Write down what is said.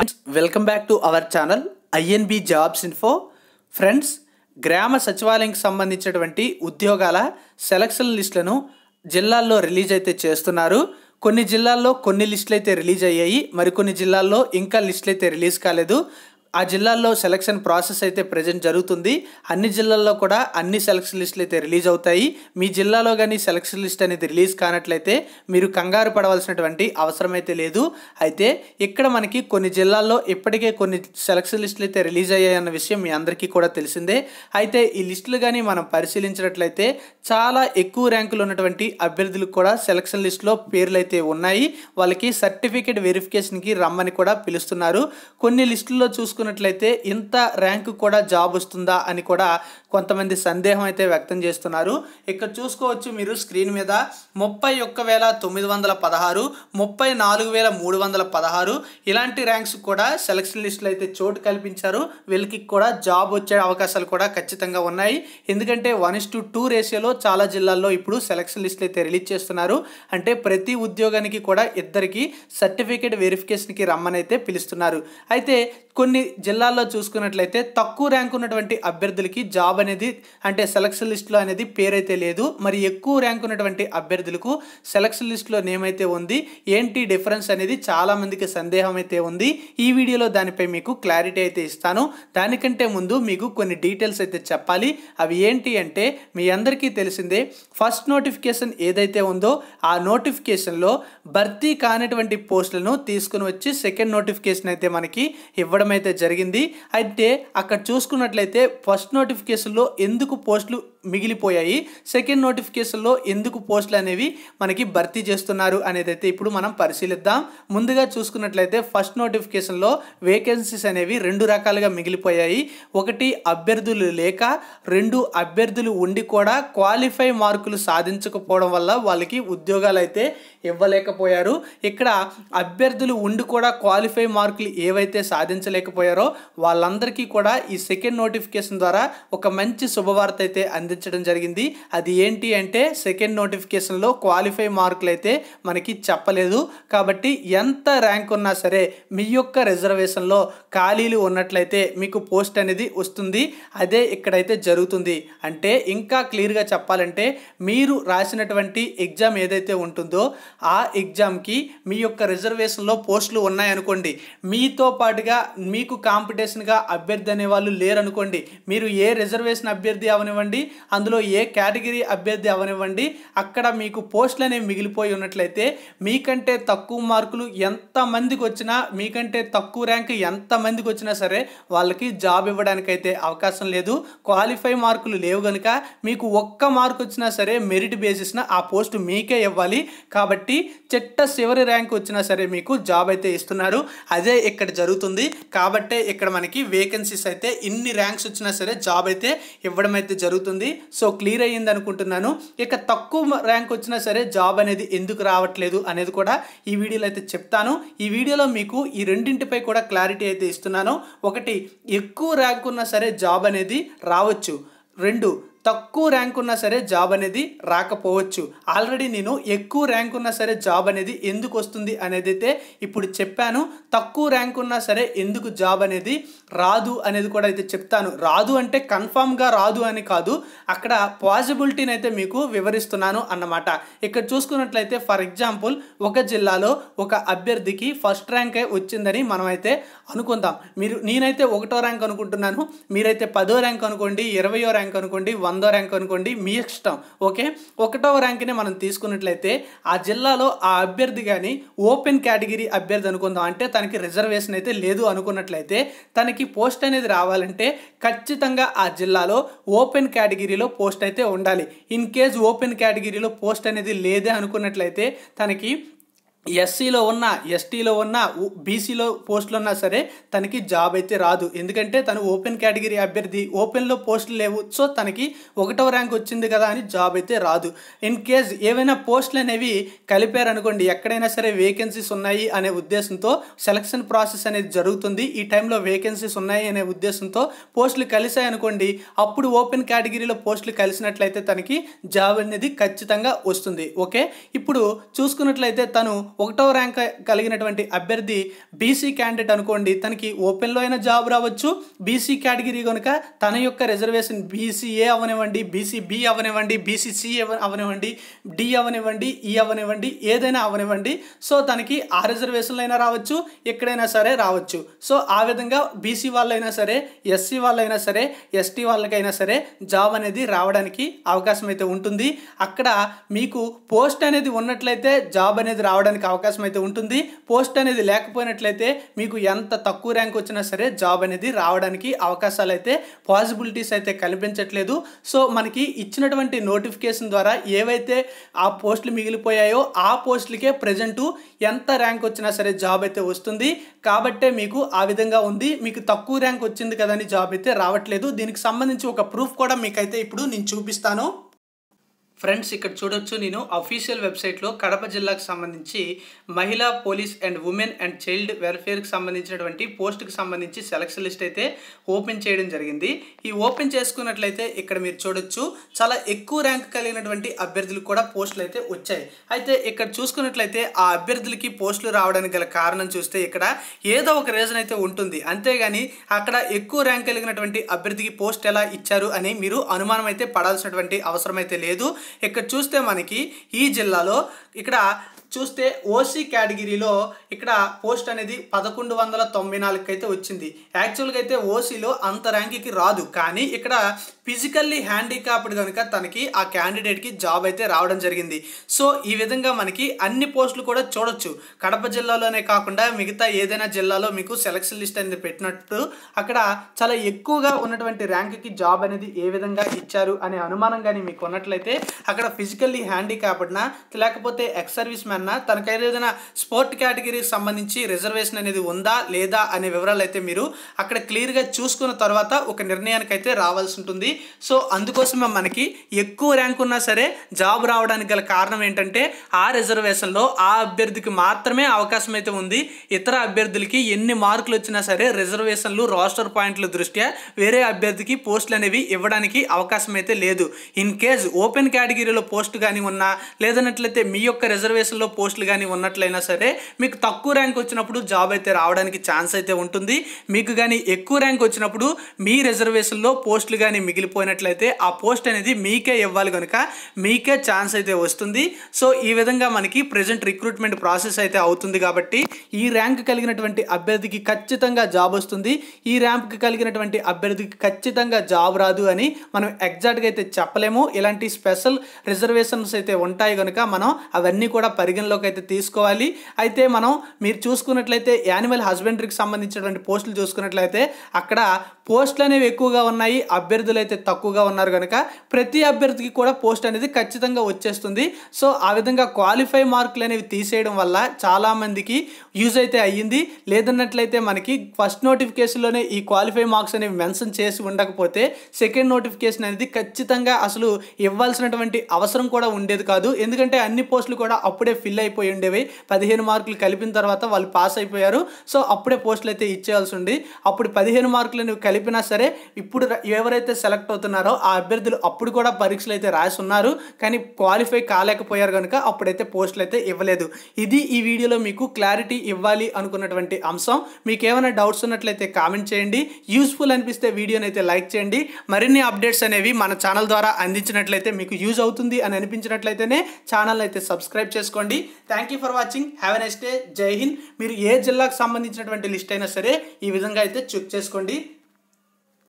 friends welcome back to our channel INB jobs info friends గ్రామ సచివాలయంకి సంబంధించినటువంటి ఉద్యోగాల సెలక్షన్ లిస్టులను జిల్లాల్లో రిలీజ్ అయితే చేస్తున్నారు కొన్ని జిల్లాల్లో కొన్ని లిస్టులు అయితే రిలీజ్ అయ్యాయి మరికొన్ని జిల్లాల్లో ఇంకా లిస్టులు అయితే రిలీజ్ కాలేదు ఆ జిల్లాల్లో సెలక్షన్ ప్రాసెస్ అయితే ప్రజెంట్ జరుగుతుంది అన్ని జిల్లాల్లో కూడా అన్ని సెలక్షన్ లిస్టులు అయితే రిలీజ్ అవుతాయి మీ జిల్లాలో కానీ సెలక్షన్ లిస్ట్ అనేది రిలీజ్ కానట్లయితే మీరు కంగారు పడవలసినటువంటి అవసరం అయితే లేదు అయితే ఇక్కడ మనకి కొన్ని జిల్లాల్లో ఇప్పటికే కొన్ని సెలక్షన్ లిస్టులు అయితే రిలీజ్ అయ్యాయన్న విషయం మీ అందరికీ కూడా తెలిసిందే అయితే ఈ లిస్టులు కానీ మనం పరిశీలించినట్లయితే చాలా ఎక్కువ ర్యాంకులు ఉన్నటువంటి అభ్యర్థులకు కూడా సెలక్షన్ లిస్టులో పేర్లు అయితే ఉన్నాయి వాళ్ళకి సర్టిఫికేట్ వెరిఫికేషన్కి రమ్మని కూడా పిలుస్తున్నారు కొన్ని లిస్టుల్లో చూసుకు చూసుకున్నట్లయితే ఇంత ర్యాంకు కూడా జాబ్ వస్తుందా అని కూడా కొంతమంది సందేహం అయితే వ్యక్తం చేస్తున్నారు ఇక్కడ చూసుకోవచ్చు మీరు స్క్రీన్ మీద ముప్పై ఒక్క వేల తొమ్మిది వందల పదహారు ముప్పై నాలుగు వేల మూడు వందల పదహారు ఇలాంటి ర్యాంక్స్ కూడా సెలక్షన్ లిస్టులు అయితే చోటు కల్పించారు వీళ్ళకి కూడా జాబ్ వచ్చే అవకాశాలు కూడా ఖచ్చితంగా ఉన్నాయి ఎందుకంటే వన్ ఇస్ టు టూ రేషియోలో చాలా జిల్లాల్లో ఇప్పుడు సెలక్షన్ లిస్టులు అయితే రిలీజ్ చేస్తున్నారు అంటే ప్రతి ఉద్యోగానికి కూడా ఇద్దరికి సర్టిఫికేట్ వెరిఫికేషన్కి రమ్మనైతే పిలుస్తున్నారు అయితే కొన్ని జిల్లాల్లో చూసుకున్నట్లయితే తక్కువ ర్యాంక్ ఉన్నటువంటి అభ్యర్థులకి జాబ్ అనేది అంటే సెలక్షన్ లిస్ట్లో అనేది పేరైతే లేదు మరి ఎక్కువ ర్యాంక్ ఉన్నటువంటి అభ్యర్థులకు సెలక్షన్ లిస్ట్లో నేమ్ అయితే ఉంది ఏంటి డిఫరెన్స్ అనేది చాలామందికి సందేహం అయితే ఉంది ఈ వీడియోలో దానిపై మీకు క్లారిటీ అయితే ఇస్తాను దానికంటే ముందు మీకు కొన్ని డీటెయిల్స్ అయితే చెప్పాలి అవి ఏంటి అంటే మీ అందరికీ తెలిసిందే ఫస్ట్ నోటిఫికేషన్ ఏదైతే ఉందో ఆ నోటిఫికేషన్లో భర్తీ కానటువంటి పోస్టులను తీసుకుని వచ్చి సెకండ్ నోటిఫికేషన్ అయితే మనకి ఇవ్వడం అయితే జరిగింది అయితే అక్కడ చూసుకున్నట్లయితే ఫస్ట్ నోటిఫికేషన్లో ఎందుకు పోస్టులు మిగిలిపోయాయి సెకండ్ నోటిఫికేషన్లో ఎందుకు పోస్టులు అనేవి మనకి భర్తీ చేస్తున్నారు అనేది అయితే ఇప్పుడు మనం పరిశీలిద్దాం ముందుగా చూసుకున్నట్లయితే ఫస్ట్ నోటిఫికేషన్లో వేకెన్సీస్ అనేవి రెండు రకాలుగా మిగిలిపోయాయి ఒకటి అభ్యర్థులు లేక రెండు అభ్యర్థులు ఉండి కూడా క్వాలిఫై మార్కులు సాధించకపోవడం వల్ల వాళ్ళకి ఉద్యోగాలు అయితే ఇవ్వలేకపోయారు ఇక్కడ అభ్యర్థులు ఉండి కూడా క్వాలిఫై మార్కులు ఏవైతే సాధించలేకపోయారో వాళ్ళందరికీ కూడా ఈ సెకండ్ నోటిఫికేషన్ ద్వారా ఒక మంచి శుభవార్త అయితే అంది అందించడం జరిగింది అది ఏంటి అంటే సెకండ్ నోటిఫికేషన్లో క్వాలిఫై మార్కులు అయితే మనకి చెప్పలేదు కాబట్టి ఎంత ర్యాంక్ ఉన్నా సరే మీ యొక్క రిజర్వేషన్లో ఖాళీలు ఉన్నట్లయితే మీకు పోస్ట్ అనేది వస్తుంది అదే ఇక్కడైతే జరుగుతుంది అంటే ఇంకా క్లియర్గా చెప్పాలంటే మీరు రాసినటువంటి ఎగ్జామ్ ఏదైతే ఉంటుందో ఆ ఎగ్జామ్కి మీ యొక్క రిజర్వేషన్లో పోస్టులు ఉన్నాయనుకోండి మీతో పాటుగా మీకు కాంపిటీషన్గా అభ్యర్థి అనేవాళ్ళు లేరనుకోండి మీరు ఏ రిజర్వేషన్ అభ్యర్థి అవనివ్వండి అందులో ఏ కేటగిరీ అభ్యర్థి అవనివ్వండి అక్కడ మీకు పోస్టులు అనేవి మిగిలిపోయి ఉన్నట్లయితే మీకంటే తక్కువ మార్కులు ఎంతమందికి వచ్చినా మీకంటే తక్కువ ర్యాంక్ ఎంతమందికి వచ్చినా సరే వాళ్ళకి జాబ్ ఇవ్వడానికైతే అవకాశం లేదు క్వాలిఫై మార్కులు లేవు కనుక మీకు ఒక్క మార్క్ వచ్చినా సరే మెరిట్ బేసిస్న ఆ పోస్ట్ మీకే ఇవ్వాలి కాబట్టి చిట్ట చివరి ర్యాంక్ వచ్చినా సరే మీకు జాబ్ అయితే ఇస్తున్నారు అదే ఇక్కడ జరుగుతుంది కాబట్టే ఇక్కడ మనకి వేకెన్సీస్ అయితే ఇన్ని ర్యాంక్స్ వచ్చినా సరే జాబ్ అయితే ఇవ్వడం అయితే జరుగుతుంది సో క్లియర్ అయ్యింది అనుకుంటున్నాను ఇక తక్కువ ర్యాంక్ వచ్చినా సరే జాబ్ అనేది ఎందుకు రావట్లేదు అనేది కూడా ఈ వీడియోలో అయితే చెప్తాను ఈ వీడియోలో మీకు ఈ రెండింటిపై కూడా క్లారిటీ అయితే ఇస్తున్నాను ఒకటి ఎక్కువ ర్యాంక్ ఉన్నా సరే జాబ్ అనేది రావచ్చు రెండు తక్కువ ర్యాంక్ ఉన్నా సరే జాబ్ అనేది రాకపోవచ్చు ఆల్రెడీ నేను ఎక్కువ ర్యాంక్ ఉన్నా సరే జాబ్ అనేది ఎందుకు వస్తుంది అనేది అయితే ఇప్పుడు చెప్పాను తక్కువ ర్యాంక్ ఉన్నా సరే ఎందుకు జాబ్ అనేది రాదు అనేది కూడా అయితే చెప్తాను రాదు అంటే కన్ఫామ్గా రాదు అని కాదు అక్కడ పాసిబిలిటీని అయితే మీకు వివరిస్తున్నాను అన్నమాట ఇక్కడ చూసుకున్నట్లయితే ఫర్ ఎగ్జాంపుల్ ఒక జిల్లాలో ఒక అభ్యర్థికి ఫస్ట్ ర్యాంక్ వచ్చిందని మనం అయితే అనుకుందాం మీరు నేనైతే ఒకటో ర్యాంక్ అనుకుంటున్నాను మీరైతే పదో ర్యాంక్ అనుకోండి ఇరవయో ర్యాంక్ అనుకోండి వందో ర్యాంక్ అనుకోండి మీ ఇష్టం ఓకే ఒకటవ ర్యాంక్ని మనం తీసుకున్నట్లయితే ఆ జిల్లాలో ఆ అభ్యర్థి కానీ ఓపెన్ కేటగిరీ అభ్యర్థి అనుకుందాం అంటే తనకి రిజర్వేషన్ అయితే లేదు అనుకున్నట్లయితే తనకి పోస్ట్ అనేది రావాలంటే ఖచ్చితంగా ఆ జిల్లాలో ఓపెన్ కేటగిరీలో పోస్ట్ అయితే ఉండాలి ఇన్ కేస్ ఓపెన్ కేటగిరీలో పోస్ట్ అనేది లేదే అనుకున్నట్లయితే తనకి ఎస్సీలో ఉన్న ఎస్టీలో ఉన్న బీసీలో పోస్టులు ఉన్నా సరే తనకి జాబ్ అయితే రాదు ఎందుకంటే తను ఓపెన్ కేటగిరీ అభ్యర్థి ఓపెన్లో పోస్టులు లేవు సో తనకి ఒకటవ ర్యాంక్ వచ్చింది కదా అని జాబ్ అయితే రాదు ఇన్ కేస్ ఏవైనా పోస్టులు అనేవి కలిపారనుకోండి ఎక్కడైనా సరే వేకెన్సీస్ ఉన్నాయి అనే ఉద్దేశంతో సెలక్షన్ ప్రాసెస్ అనేది జరుగుతుంది ఈ టైంలో వేకెన్సీస్ ఉన్నాయి అనే ఉద్దేశంతో పోస్టులు కలిసాయనుకోండి అప్పుడు ఓపెన్ కేటగిరీలో పోస్టులు కలిసినట్లయితే తనకి జాబ్ అనేది ఖచ్చితంగా వస్తుంది ఓకే ఇప్పుడు చూసుకున్నట్లయితే తను ఒకటో ర్యాంక్ కలిగినటువంటి అభ్యర్థి బీసీ క్యాండిడేట్ అనుకోండి తనకి ఓపెన్లో అయినా జాబ్ రావచ్చు బీసీ కేటగిరీ కనుక తన యొక్క రిజర్వేషన్ బీసీఏ అవనివ్వండి బీసీ బి అవనివ్వండి బీసీసీ అవనివ్వండి డి అవనివ్వండి ఈ అవనివ్వండి ఏదైనా అవనివ్వండి సో తనకి ఆ రిజర్వేషన్లో అయినా రావచ్చు ఎక్కడైనా సరే రావచ్చు సో ఆ విధంగా బీసీ వాళ్ళైనా సరే ఎస్సీ వాళ్ళైనా సరే ఎస్టీ వాళ్ళకైనా సరే జాబ్ అనేది రావడానికి అవకాశం అయితే ఉంటుంది అక్కడ మీకు పోస్ట్ అనేది ఉన్నట్లయితే జాబ్ అనేది రావడానికి అవకాశం అయితే ఉంటుంది పోస్ట్ అనేది లేకపోయినట్లయితే మీకు ఎంత తక్కువ ర్యాంక్ వచ్చినా సరే జాబ్ అనేది రావడానికి అవకాశాలు అయితే పాసిబిలిటీస్ అయితే కనిపించట్లేదు సో మనకి ఇచ్చినటువంటి నోటిఫికేషన్ ద్వారా ఏవైతే ఆ పోస్టులు మిగిలిపోయాయో ఆ పోస్టులకే ప్రజెంటు ఎంత ర్యాంక్ వచ్చినా సరే జాబ్ అయితే వస్తుంది కాబట్టే మీకు ఆ విధంగా ఉంది మీకు తక్కువ ర్యాంక్ వచ్చింది కదా అని జాబ్ అయితే రావట్లేదు దీనికి సంబంధించి ఒక ప్రూఫ్ కూడా మీకైతే ఇప్పుడు నేను చూపిస్తాను ఫ్రెండ్స్ ఇక్కడ చూడొచ్చు నేను అఫీషియల్ వెబ్సైట్లో కడప జిల్లాకు సంబంధించి మహిళా police and women and child వెల్ఫేర్కి సంబంధించినటువంటి పోస్ట్కి సంబంధించి సెలక్షన్ లిస్ట్ అయితే ఓపెన్ చేయడం జరిగింది ఈ ఓపెన్ చేసుకున్నట్లయితే ఇక్కడ మీరు చూడొచ్చు చాలా ఎక్కువ ర్యాంక్ కలిగినటువంటి అభ్యర్థులు కూడా పోస్టులు అయితే వచ్చాయి అయితే ఇక్కడ చూసుకున్నట్లయితే ఆ అభ్యర్థులకి పోస్టులు రావడానికి గల కారణం చూస్తే ఇక్కడ ఏదో ఒక రీజన్ అయితే ఉంటుంది అంతేగాని అక్కడ ఎక్కువ ర్యాంక్ కలిగినటువంటి అభ్యర్థికి పోస్ట్ ఎలా ఇచ్చారు అని మీరు అనుమానం అయితే పడాల్సినటువంటి అవసరం అయితే లేదు ఇక్కడ చూస్తే మనకి ఈ జిల్లాలో ఇక్కడ చూస్తే ఓసీ కేటగిరీలో ఇక్కడ పోస్ట్ అనేది పదకొండు వందల తొంభై నాలుగుకి అయితే వచ్చింది యాక్చువల్గా అయితే ఓసీలో అంత ర్యాంక్కి రాదు కానీ ఇక్కడ ఫిజికల్లీ హ్యాండిక్యాప్డ్ కనుక తనకి ఆ క్యాండిడేట్కి జాబ్ అయితే రావడం జరిగింది సో ఈ విధంగా మనకి అన్ని పోస్టులు కూడా చూడొచ్చు కడప జిల్లాలోనే కాకుండా మిగతా ఏదైనా జిల్లాలో మీకు సెలక్షన్ లిస్ట్ అనేది పెట్టినట్టు అక్కడ చాలా ఎక్కువగా ఉన్నటువంటి ర్యాంకుకి జాబ్ అనేది ఏ విధంగా ఇచ్చారు అనే అనుమానం కానీ మీకు ఉన్నట్లయితే అక్కడ ఫిజికల్లీ హ్యాండిక్యాప్డ్నా లేకపోతే ఎక్స్ సర్వీస్ మ్యాన్ కన్నా తనకైనా ఏదైనా స్పోర్ట్ కేటగిరీకి సంబంధించి రిజర్వేషన్ అనేది ఉందా లేదా అనే వివరాలు అయితే మీరు అక్కడ క్లియర్గా చూసుకున్న తర్వాత ఒక నిర్ణయానికి అయితే రావాల్సి ఉంటుంది సో అందుకోసమే మనకి ఎక్కువ ర్యాంక్ ఉన్నా సరే జాబ్ రావడానికి గల కారణం ఏంటంటే ఆ రిజర్వేషన్లో ఆ అభ్యర్థికి మాత్రమే అవకాశం అయితే ఉంది ఇతర అభ్యర్థులకి ఎన్ని మార్కులు వచ్చినా సరే రిజర్వేషన్లు రాస్టర్ పాయింట్ల దృష్ట్యా వేరే అభ్యర్థికి పోస్టులు అనేవి ఇవ్వడానికి అవకాశం అయితే లేదు ఇన్ కేస్ ఓపెన్ కేటగిరీలో పోస్ట్ కానీ ఉన్నా లేదన్నట్లయితే మీ యొక్క రిజర్వేషన్లో పోస్టులు కానీ ఉన్నట్లయినా సరే మీకు తక్కువ ర్యాంక్ వచ్చినప్పుడు జాబ్ అయితే రావడానికి ఛాన్స్ అయితే ఉంటుంది మీకు కానీ ఎక్కువ ర్యాంక్ వచ్చినప్పుడు మీ రిజర్వేషన్లో పోస్టులు కానీ మిగిలిపోయినట్లయితే ఆ పోస్ట్ అనేది మీకే ఇవ్వాలి కనుక మీకే ఛాన్స్ అయితే వస్తుంది సో ఈ విధంగా మనకి ప్రజెంట్ రిక్రూట్మెంట్ ప్రాసెస్ అయితే అవుతుంది కాబట్టి ఈ ర్యాంక్ కలిగినటువంటి అభ్యర్థికి ఖచ్చితంగా జాబ్ వస్తుంది ఈ ర్యాంక్ కలిగినటువంటి అభ్యర్థికి ఖచ్చితంగా జాబ్ రాదు అని మనం ఎగ్జాక్ట్గా అయితే చెప్పలేము ఇలాంటి స్పెషల్ రిజర్వేషన్స్ అయితే ఉంటాయి కనుక మనం అవన్నీ కూడా పరిగణ పరిగణలోకి అయితే తీసుకోవాలి అయితే మనం మీరు చూసుకున్నట్లయితే యానిమల్ హస్బెండరీకి సంబంధించినటువంటి పోస్టులు చూసుకున్నట్లయితే అక్కడ పోస్టులు అనేవి ఎక్కువగా ఉన్నాయి అభ్యర్థులు అయితే తక్కువగా ఉన్నారు కనుక ప్రతి అభ్యర్థికి కూడా పోస్ట్ అనేది ఖచ్చితంగా వచ్చేస్తుంది సో ఆ విధంగా క్వాలిఫై మార్కులు అనేవి తీసేయడం వల్ల చాలామందికి యూజ్ అయితే అయ్యింది లేదన్నట్లయితే మనకి ఫస్ట్ నోటిఫికేషన్లోనే ఈ క్వాలిఫై మార్క్స్ అనేవి మెన్షన్ చేసి ఉండకపోతే సెకండ్ నోటిఫికేషన్ అనేది ఖచ్చితంగా అసలు ఇవ్వాల్సినటువంటి అవసరం కూడా ఉండేది కాదు ఎందుకంటే అన్ని పోస్టులు కూడా అప్పుడే ఫిల్ ఫిల్ అయిపోయి ఉండేవి పదిహేను మార్కులు కలిపిన తర్వాత వాళ్ళు పాస్ అయిపోయారు సో అప్పుడే పోస్టులు అయితే ఇచ్చేయాల్సి ఉంది అప్పుడు పదిహేను మార్కులు నువ్వు కలిపినా సరే ఇప్పుడు ఎవరైతే సెలెక్ట్ అవుతున్నారో ఆ అభ్యర్థులు అప్పుడు కూడా పరీక్షలు అయితే రాసున్నారు కానీ క్వాలిఫై కాలేకపోయారు కనుక అప్పుడైతే పోస్టులు అయితే ఇవ్వలేదు ఇది ఈ వీడియోలో మీకు క్లారిటీ ఇవ్వాలి అనుకున్నటువంటి అంశం మీకు ఏమైనా డౌట్స్ ఉన్నట్లయితే కామెంట్ చేయండి యూస్ఫుల్ అనిపిస్తే వీడియోని అయితే లైక్ చేయండి మరిన్ని అప్డేట్స్ అనేవి మన ఛానల్ ద్వారా అందించినట్లయితే మీకు యూజ్ అవుతుంది అని అనిపించినట్లయితేనే ఛానల్ అయితే సబ్స్క్రైబ్ చేసుకోండి చేసుకోండి thank you for watching have an next day Jai Hind మీరు ఏ జిల్లాకు సంబంధించినటువంటి లిస్ట్ అయినా సరే ఈ విధంగా అయితే చెక్ చేసుకోండి